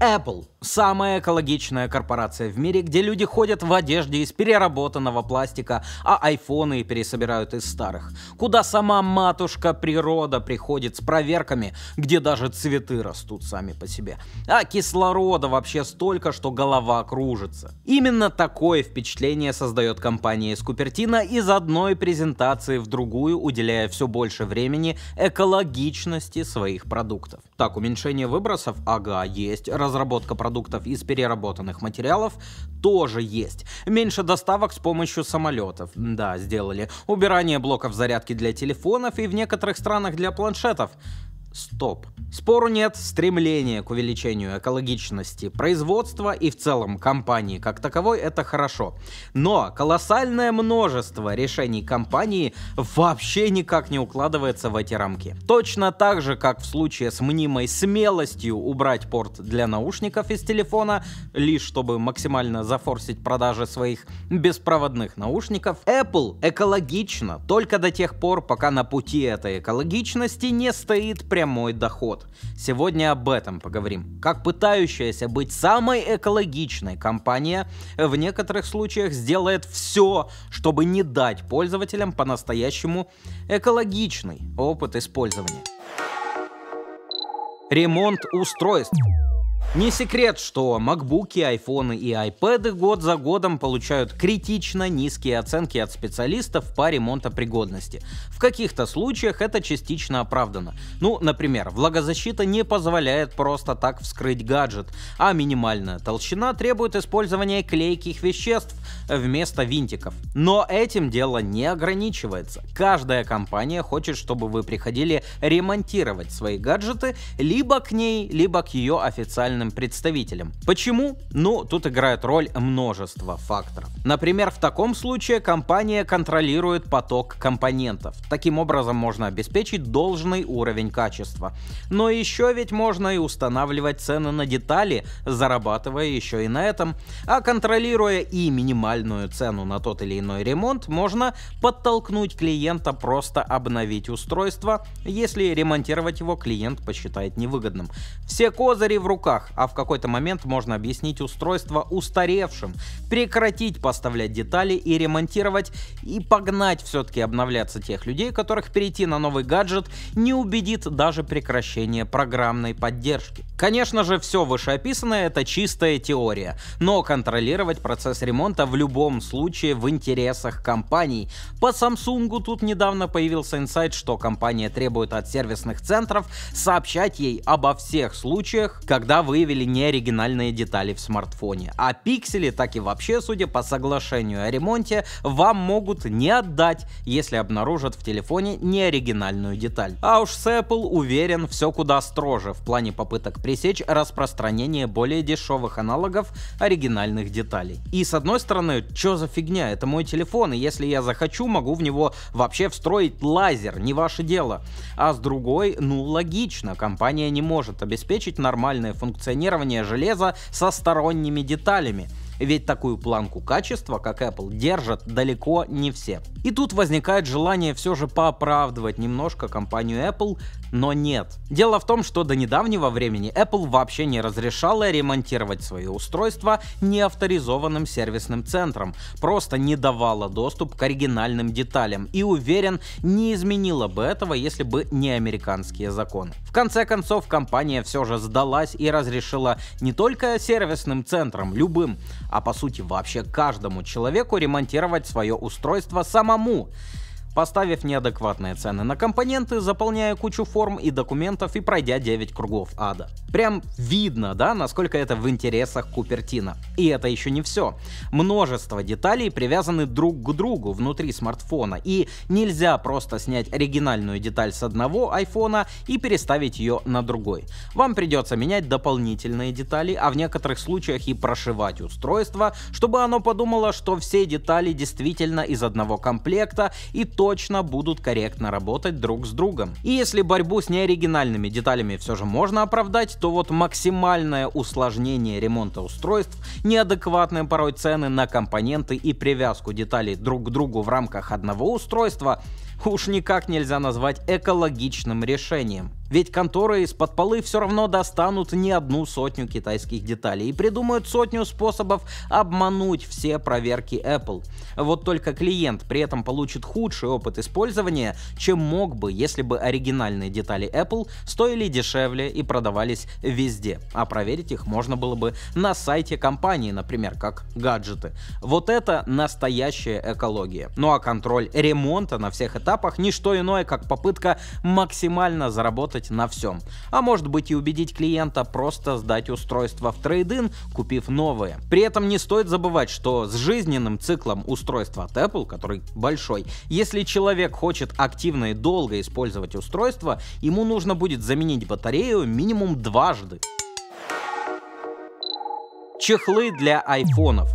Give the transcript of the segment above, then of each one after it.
Apple – самая экологичная корпорация в мире, где люди ходят в одежде из переработанного пластика, а айфоны пересобирают из старых. Куда сама матушка природа приходит с проверками, где даже цветы растут сами по себе. А кислорода вообще столько, что голова кружится. Именно такое впечатление создает компания из Купертина из одной презентации в другую, уделяя все больше времени экологичности своих продуктов. Так, уменьшение выбросов? Ага, есть разработка продуктов из переработанных материалов тоже есть. Меньше доставок с помощью самолетов, да, сделали. Убирание блоков зарядки для телефонов и в некоторых странах для планшетов. Стоп. Спору нет, стремление к увеличению экологичности производства и в целом компании как таковой это хорошо. Но колоссальное множество решений компании вообще никак не укладывается в эти рамки. Точно так же, как в случае с мнимой смелостью убрать порт для наушников из телефона, лишь чтобы максимально зафорсить продажи своих беспроводных наушников, Apple экологично только до тех пор, пока на пути этой экологичности не стоит прям прямой доход. Сегодня об этом поговорим. Как пытающаяся быть самой экологичной компания в некоторых случаях сделает все, чтобы не дать пользователям по-настоящему экологичный опыт использования. Ремонт устройств. Не секрет, что MacBook, iPhone и iPad год за годом получают критично низкие оценки от специалистов по ремонтопригодности. В каких-то случаях это частично оправдано. Ну, например, влагозащита не позволяет просто так вскрыть гаджет, а минимальная толщина требует использования клейких веществ вместо винтиков. Но этим дело не ограничивается. Каждая компания хочет, чтобы вы приходили ремонтировать свои гаджеты либо к ней, либо к ее официальному официальным представителем. Почему? Ну, тут играет роль множество факторов. Например, в таком случае компания контролирует поток компонентов. Таким образом можно обеспечить должный уровень качества. Но еще ведь можно и устанавливать цены на детали, зарабатывая еще и на этом. А контролируя и минимальную цену на тот или иной ремонт, можно подтолкнуть клиента просто обновить устройство, если ремонтировать его клиент посчитает невыгодным. Все козыри в руках, а в какой-то момент можно объяснить устройство устаревшим, прекратить поставлять детали и ремонтировать, и погнать все-таки обновляться тех людей, которых перейти на новый гаджет не убедит даже прекращение программной поддержки. Конечно же, все вышеописанное это чистая теория, но контролировать процесс ремонта в любом случае в интересах компаний. По Samsung тут недавно появился инсайт, что компания требует от сервисных центров сообщать ей обо всех случаях, когда вы выявили неоригинальные детали в смартфоне, а пиксели так и вообще, судя по соглашению о ремонте, вам могут не отдать, если обнаружат в телефоне неоригинальную деталь. А уж с Apple уверен, все куда строже в плане попыток пресечь распространение более дешевых аналогов оригинальных деталей. И с одной стороны, что за фигня, это мой телефон, и если я захочу, могу в него вообще встроить лазер, не ваше дело. А с другой, ну логично, компания не может обеспечить нормальное функционирование функционирования железа со сторонними деталями. Ведь такую планку качества, как Apple, держат далеко не все. И тут возникает желание все же пооправдывать немножко компанию Apple но нет. Дело в том, что до недавнего времени Apple вообще не разрешала ремонтировать свои устройства неавторизованным сервисным центром, просто не давала доступ к оригинальным деталям и, уверен, не изменила бы этого, если бы не американские законы. В конце концов, компания все же сдалась и разрешила не только сервисным центрам, любым, а по сути вообще каждому человеку ремонтировать свое устройство самому поставив неадекватные цены на компоненты, заполняя кучу форм и документов и пройдя 9 кругов ада. Прям видно, да, насколько это в интересах Купертина. И это еще не все. Множество деталей привязаны друг к другу внутри смартфона, и нельзя просто снять оригинальную деталь с одного айфона и переставить ее на другой. Вам придется менять дополнительные детали, а в некоторых случаях и прошивать устройство, чтобы оно подумало, что все детали действительно из одного комплекта и точно будут корректно работать друг с другом. И если борьбу с неоригинальными деталями все же можно оправдать, то вот максимальное усложнение ремонта устройств, неадекватные порой цены на компоненты и привязку деталей друг к другу в рамках одного устройства уж никак нельзя назвать экологичным решением. Ведь конторы из-под полы все равно достанут не одну сотню китайских деталей и придумают сотню способов обмануть все проверки Apple. Вот только клиент при этом получит худший опыт использования, чем мог бы, если бы оригинальные детали Apple стоили дешевле и продавались везде, а проверить их можно было бы на сайте компании, например, как гаджеты. Вот это настоящая экология. Ну а контроль ремонта на всех этапах не что иное, как попытка максимально заработать заработать на всем. А может быть и убедить клиента просто сдать устройство в трейдин, купив новые. При этом не стоит забывать, что с жизненным циклом устройства от Apple, который большой, если человек хочет активно и долго использовать устройство, ему нужно будет заменить батарею минимум дважды. Чехлы для айфонов.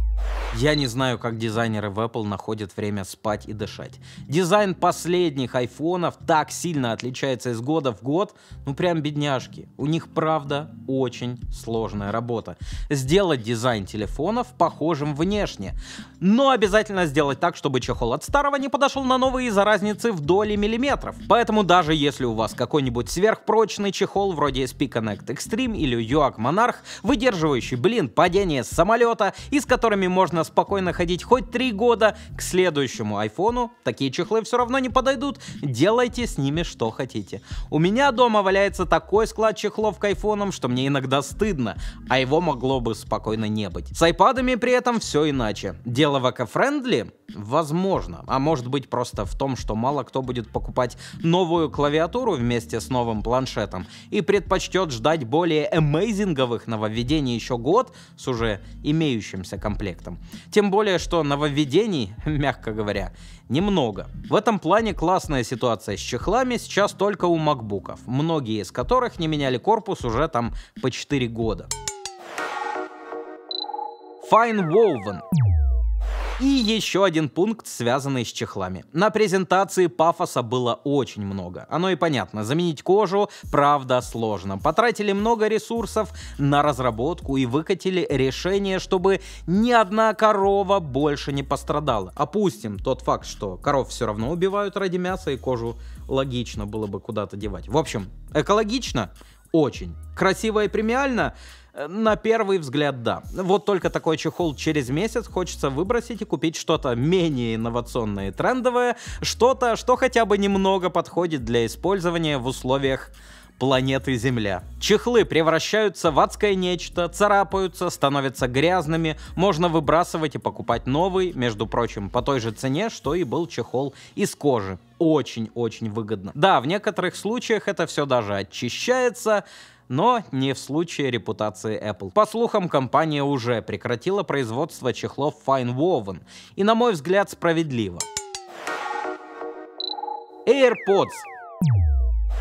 Я не знаю, как дизайнеры в Apple находят время спать и дышать. Дизайн последних айфонов так сильно отличается из года в год, ну прям бедняжки. У них, правда, очень сложная работа. Сделать дизайн телефонов похожим внешне. Но обязательно сделать так, чтобы чехол от старого не подошел на новые из-за разницы в доли миллиметров. Поэтому даже если у вас какой-нибудь сверхпрочный чехол вроде SP Connect Extreme или UAG Monarch, выдерживающий, блин, падение с самолета и с которыми можно спокойно ходить хоть три года, к следующему айфону такие чехлы все равно не подойдут. Делайте с ними что хотите. У меня дома валяется такой склад чехлов к айфонам, что мне иногда стыдно, а его могло бы спокойно не быть. С айпадами при этом все иначе. Дело в эко-френдли? Возможно. А может быть просто в том, что мало кто будет покупать новую клавиатуру вместе с новым планшетом и предпочтет ждать более эмейзинговых нововведений еще год с уже имеющимся комплектом. Тем более, что нововведений, мягко говоря, немного. В этом плане классная ситуация с чехлами сейчас только у макбуков, многие из которых не меняли корпус уже там по 4 года. Fine Woven и еще один пункт, связанный с чехлами. На презентации пафоса было очень много. Оно и понятно, заменить кожу, правда, сложно. Потратили много ресурсов на разработку и выкатили решение, чтобы ни одна корова больше не пострадала. Опустим тот факт, что коров все равно убивают ради мяса и кожу логично было бы куда-то девать. В общем, экологично? Очень. Красиво и премиально? Э, на первый взгляд, да. Вот только такой чехол через месяц хочется выбросить и купить что-то менее инновационное и трендовое, что-то, что хотя бы немного подходит для использования в условиях планеты Земля. Чехлы превращаются в адское нечто, царапаются, становятся грязными, можно выбрасывать и покупать новый, между прочим, по той же цене, что и был чехол из кожи. Очень-очень выгодно. Да, в некоторых случаях это все даже очищается, но не в случае репутации Apple. По слухам, компания уже прекратила производство чехлов Fine Woven, и на мой взгляд справедливо. AirPods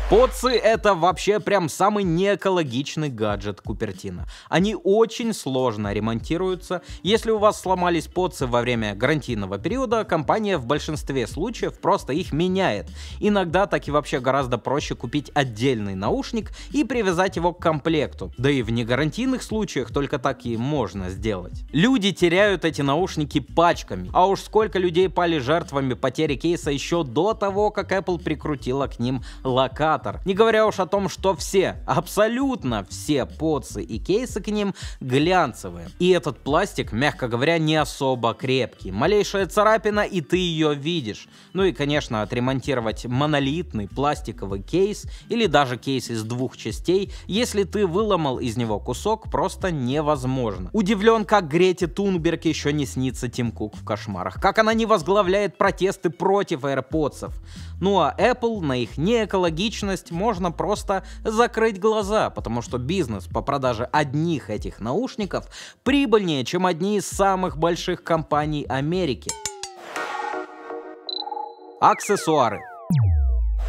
Поцы — это вообще прям самый неэкологичный гаджет Купертина. Они очень сложно ремонтируются. Если у вас сломались поцы во время гарантийного периода, компания в большинстве случаев просто их меняет. Иногда так и вообще гораздо проще купить отдельный наушник и привязать его к комплекту. Да и в негарантийных случаях только так и можно сделать. Люди теряют эти наушники пачками. А уж сколько людей пали жертвами потери кейса еще до того, как Apple прикрутила к ним локацию генератор. Не говоря уж о том, что все, абсолютно все поцы и кейсы к ним глянцевые. И этот пластик, мягко говоря, не особо крепкий. Малейшая царапина и ты ее видишь. Ну и, конечно, отремонтировать монолитный пластиковый кейс или даже кейс из двух частей, если ты выломал из него кусок, просто невозможно. Удивлен, как Грете Тунберг еще не снится Тим Кук в кошмарах. Как она не возглавляет протесты против AirPods. Ну а Apple на их неэкологичность сущность можно просто закрыть глаза, потому что бизнес по продаже одних этих наушников прибыльнее, чем одни из самых больших компаний Америки. Аксессуары.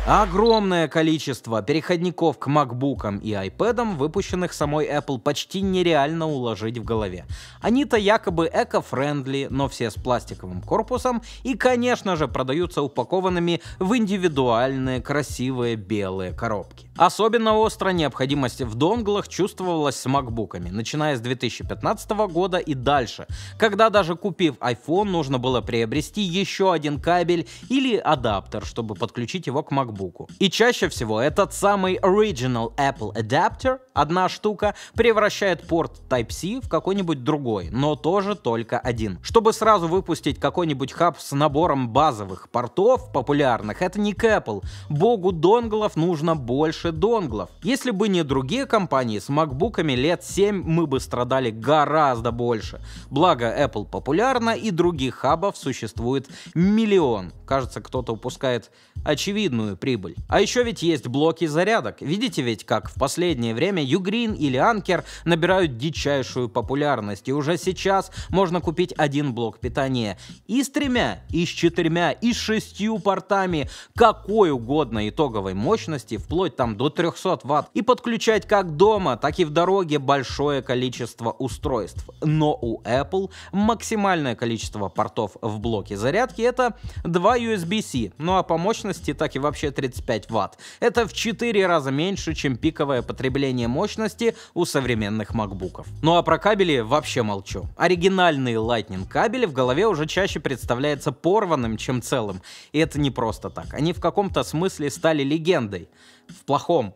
Огромное количество переходников к макбукам и айпэдам, выпущенных самой Apple, почти нереально уложить в голове. Они-то якобы эко-френдли, но все с пластиковым корпусом и, конечно же, продаются упакованными в индивидуальные красивые белые коробки. Особенно остро необходимость в донглах чувствовалась с макбуками, начиная с 2015 года и дальше, когда даже купив iPhone нужно было приобрести еще один кабель или адаптер, чтобы подключить его к макбуку. И чаще всего этот самый Original Apple Adapter, одна штука, превращает порт Type-C в какой-нибудь другой, но тоже только один. Чтобы сразу выпустить какой-нибудь хаб с набором базовых портов популярных, это не к Apple. Богу донглов нужно больше больше донглов. Если бы не другие компании, с макбуками лет 7 мы бы страдали гораздо больше. Благо Apple популярна и других хабов существует миллион. Кажется, кто-то упускает очевидную прибыль. А еще ведь есть блоки зарядок. Видите ведь, как в последнее время Ugreen или Anker набирают дичайшую популярность. И уже сейчас можно купить один блок питания. И с тремя, и с четырьмя, и с шестью портами какой угодно итоговой мощности, вплоть там до 300 ватт и подключать как дома, так и в дороге большое количество устройств. Но у Apple максимальное количество портов в блоке зарядки это 2 USB-C, ну а по мощности так и вообще 35 ватт. Это в 4 раза меньше, чем пиковое потребление мощности у современных MacBook'ов. Ну а про кабели вообще молчу. Оригинальный Lightning кабель в голове уже чаще представляется порванным, чем целым. И это не просто так. Они в каком-то смысле стали легендой в плохом.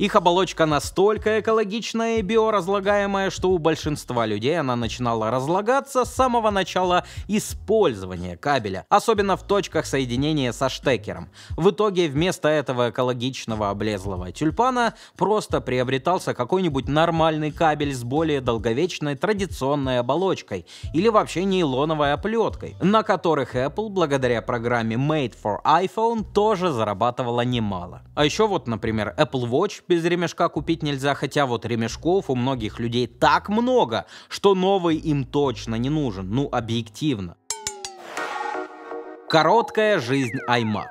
Их оболочка настолько экологичная и биоразлагаемая, что у большинства людей она начинала разлагаться с самого начала использования кабеля, особенно в точках соединения со штекером. В итоге вместо этого экологичного облезлого тюльпана просто приобретался какой-нибудь нормальный кабель с более долговечной традиционной оболочкой или вообще нейлоновой оплеткой, на которых Apple благодаря программе Made for iPhone тоже зарабатывала немало. А еще вот, например, Apple Watch без ремешка купить нельзя, хотя вот ремешков у многих людей так много, что новый им точно не нужен, ну объективно. Короткая жизнь iMac.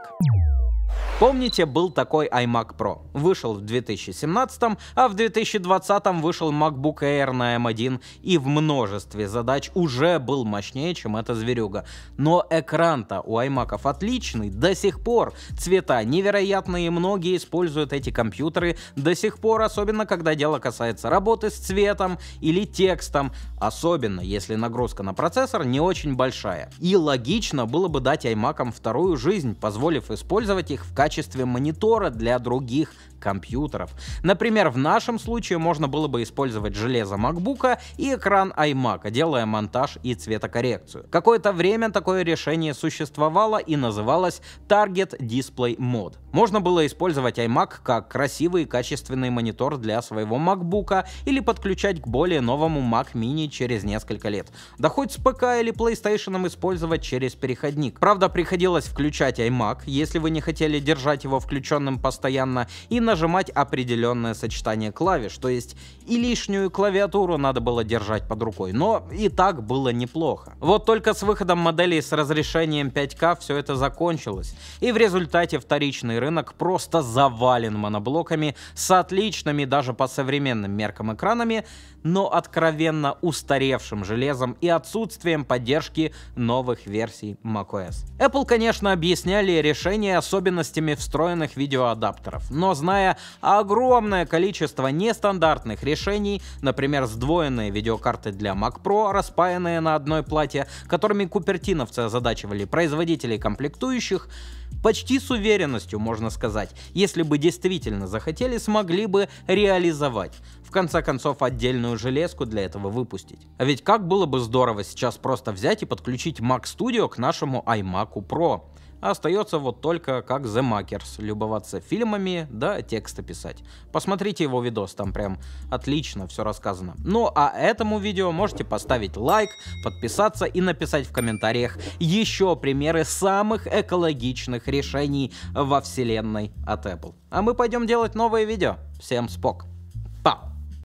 Помните, был такой iMac Pro. Вышел в 2017, а в 2020 вышел MacBook Air на M1 эм и в множестве задач уже был мощнее, чем эта зверюга. Но экран-то у iMac отличный до сих пор. Цвета невероятные, многие используют эти компьютеры до сих пор, особенно когда дело касается работы с цветом или текстом, особенно если нагрузка на процессор не очень большая. И логично было бы дать iMac вторую жизнь, позволив использовать их в качестве качестве монитора для других компьютеров. Например, в нашем случае можно было бы использовать железо MacBook и экран iMac, делая монтаж и цветокоррекцию. Какое-то время такое решение существовало и называлось Target Display Mode. Можно было использовать iMac как красивый и качественный монитор для своего MacBook или подключать к более новому Mac Mini через несколько лет. Да хоть с ПК или PlayStation использовать через переходник. Правда, приходилось включать iMac, если вы не хотели держать его включенным постоянно, и нажимать определенное сочетание клавиш, то есть и лишнюю клавиатуру надо было держать под рукой, но и так было неплохо. Вот только с выходом моделей с разрешением 5К все это закончилось, и в результате вторичный рынок просто завален моноблоками с отличными даже по современным меркам экранами, но откровенно устаревшим железом и отсутствием поддержки новых версий macOS. Apple, конечно, объясняли решение особенностями встроенных видеоадаптеров, но зная зная огромное количество нестандартных решений, например, сдвоенные видеокарты для Mac Pro, распаянные на одной плате, которыми купертиновцы озадачивали производителей комплектующих, почти с уверенностью, можно сказать, если бы действительно захотели, смогли бы реализовать. В конце концов, отдельную железку для этого выпустить. А ведь как было бы здорово сейчас просто взять и подключить Mac Studio к нашему iMac Pro. А остается вот только как The Makers, любоваться фильмами, да тексты писать. Посмотрите его видос, там прям отлично все рассказано. Ну а этому видео можете поставить лайк, подписаться и написать в комментариях еще примеры самых экологичных решений во вселенной от Apple. А мы пойдем делать новые видео. Всем спок!